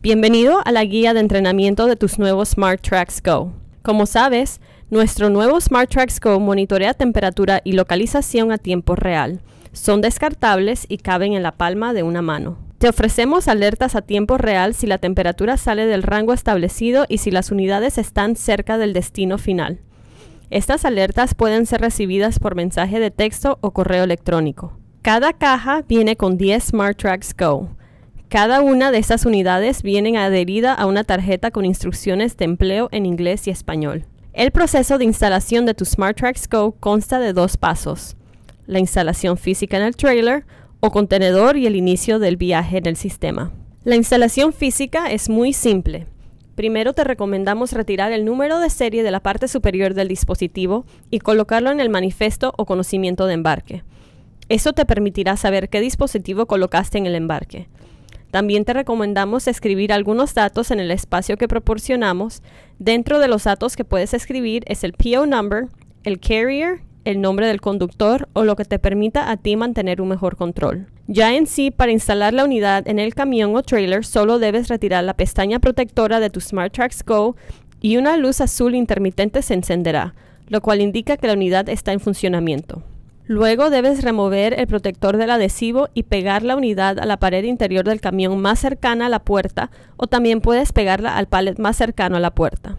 Bienvenido a la guía de entrenamiento de tus nuevos Smart Tracks Go. Como sabes, nuestro nuevo Smart Tracks Go monitorea temperatura y localización a tiempo real. Son descartables y caben en la palma de una mano. Te ofrecemos alertas a tiempo real si la temperatura sale del rango establecido y si las unidades están cerca del destino final. Estas alertas pueden ser recibidas por mensaje de texto o correo electrónico. Cada caja viene con 10 Smart Tracks Go. Cada una de estas unidades viene adherida a una tarjeta con instrucciones de empleo en inglés y español. El proceso de instalación de tu SmartTracks Go consta de dos pasos. La instalación física en el trailer o contenedor y el inicio del viaje en el sistema. La instalación física es muy simple. Primero te recomendamos retirar el número de serie de la parte superior del dispositivo y colocarlo en el manifiesto o conocimiento de embarque. Eso te permitirá saber qué dispositivo colocaste en el embarque. También te recomendamos escribir algunos datos en el espacio que proporcionamos. Dentro de los datos que puedes escribir es el PO number, el carrier, el nombre del conductor o lo que te permita a ti mantener un mejor control. Ya en sí, para instalar la unidad en el camión o trailer, solo debes retirar la pestaña protectora de tu Smart Go y una luz azul intermitente se encenderá, lo cual indica que la unidad está en funcionamiento. Luego debes remover el protector del adhesivo y pegar la unidad a la pared interior del camión más cercana a la puerta o también puedes pegarla al palet más cercano a la puerta.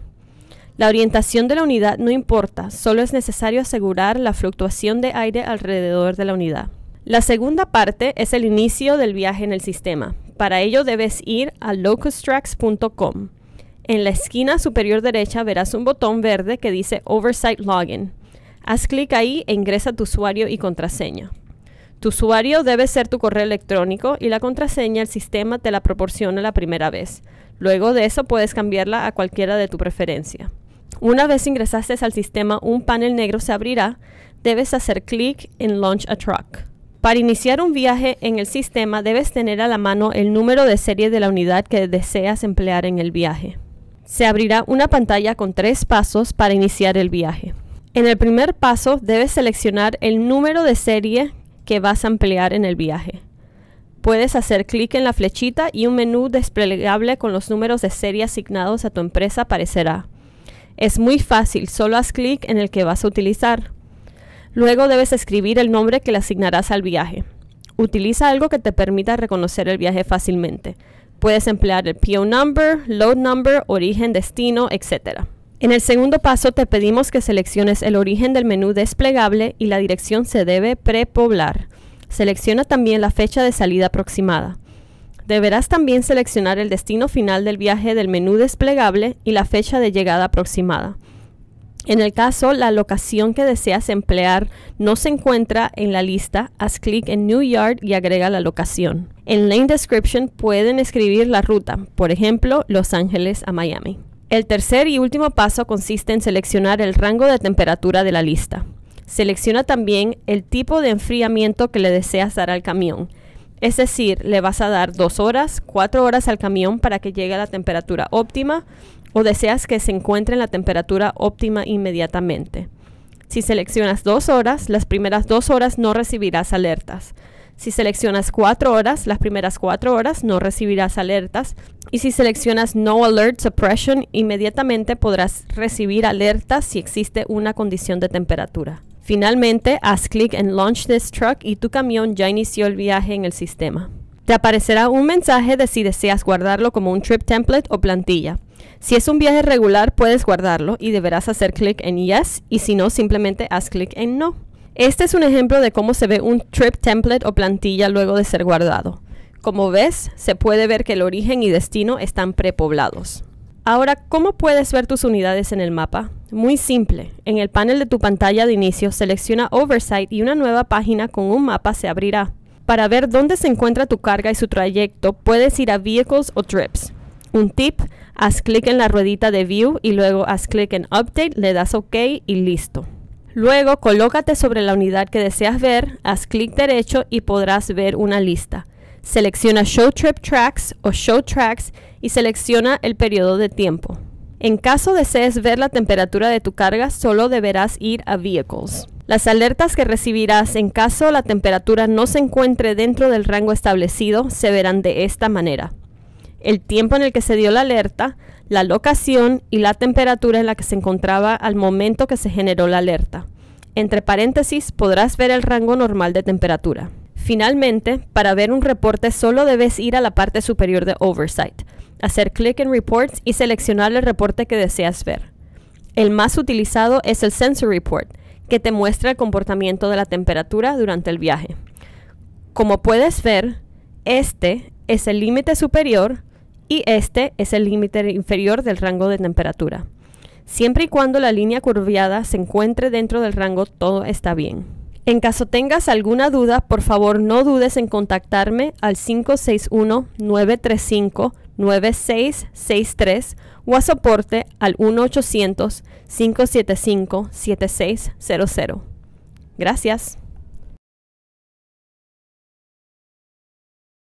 La orientación de la unidad no importa, solo es necesario asegurar la fluctuación de aire alrededor de la unidad. La segunda parte es el inicio del viaje en el sistema. Para ello debes ir a locustracks.com. En la esquina superior derecha verás un botón verde que dice Oversight Login. Haz clic ahí e ingresa tu usuario y contraseña. Tu usuario debe ser tu correo electrónico y la contraseña el sistema te la proporciona la primera vez. Luego de eso puedes cambiarla a cualquiera de tu preferencia. Una vez ingresaste al sistema, un panel negro se abrirá. Debes hacer clic en Launch a Truck. Para iniciar un viaje en el sistema debes tener a la mano el número de serie de la unidad que deseas emplear en el viaje. Se abrirá una pantalla con tres pasos para iniciar el viaje. En el primer paso debes seleccionar el número de serie que vas a emplear en el viaje. Puedes hacer clic en la flechita y un menú desplegable con los números de serie asignados a tu empresa aparecerá. Es muy fácil, solo haz clic en el que vas a utilizar. Luego debes escribir el nombre que le asignarás al viaje. Utiliza algo que te permita reconocer el viaje fácilmente. Puedes emplear el PO number, load number, origen, destino, etc. En el segundo paso te pedimos que selecciones el origen del menú desplegable y la dirección se debe prepoblar. Selecciona también la fecha de salida aproximada. Deberás también seleccionar el destino final del viaje del menú desplegable y la fecha de llegada aproximada. En el caso la locación que deseas emplear no se encuentra en la lista, haz clic en New Yard y agrega la locación. En Lane Description pueden escribir la ruta, por ejemplo, Los Ángeles a Miami. El tercer y último paso consiste en seleccionar el rango de temperatura de la lista. Selecciona también el tipo de enfriamiento que le deseas dar al camión. Es decir, le vas a dar dos horas, cuatro horas al camión para que llegue a la temperatura óptima o deseas que se encuentre en la temperatura óptima inmediatamente. Si seleccionas dos horas, las primeras dos horas no recibirás alertas. Si seleccionas cuatro horas, las primeras cuatro horas no recibirás alertas. Y si seleccionas No Alert Suppression, inmediatamente podrás recibir alertas si existe una condición de temperatura. Finalmente, haz clic en Launch this truck y tu camión ya inició el viaje en el sistema. Te aparecerá un mensaje de si deseas guardarlo como un trip template o plantilla. Si es un viaje regular, puedes guardarlo y deberás hacer clic en Yes y si no, simplemente haz clic en No. Este es un ejemplo de cómo se ve un trip template o plantilla luego de ser guardado. Como ves, se puede ver que el origen y destino están prepoblados. Ahora, ¿cómo puedes ver tus unidades en el mapa? Muy simple. En el panel de tu pantalla de inicio, selecciona Oversight y una nueva página con un mapa se abrirá. Para ver dónde se encuentra tu carga y su trayecto, puedes ir a Vehicles o Trips. Un tip, haz clic en la ruedita de View y luego haz clic en Update, le das OK y listo. Luego, colócate sobre la unidad que deseas ver, haz clic derecho y podrás ver una lista. Selecciona Show Trip Tracks o Show Tracks y selecciona el periodo de tiempo. En caso desees ver la temperatura de tu carga, solo deberás ir a Vehicles. Las alertas que recibirás en caso la temperatura no se encuentre dentro del rango establecido se verán de esta manera el tiempo en el que se dio la alerta, la locación y la temperatura en la que se encontraba al momento que se generó la alerta. Entre paréntesis podrás ver el rango normal de temperatura. Finalmente, para ver un reporte solo debes ir a la parte superior de Oversight, hacer clic en Reports y seleccionar el reporte que deseas ver. El más utilizado es el Sensor Report, que te muestra el comportamiento de la temperatura durante el viaje. Como puedes ver, este es el límite superior y este es el límite inferior del rango de temperatura. Siempre y cuando la línea curviada se encuentre dentro del rango, todo está bien. En caso tengas alguna duda, por favor no dudes en contactarme al 561-935-9663 o a soporte al 1-800-575-7600. Gracias.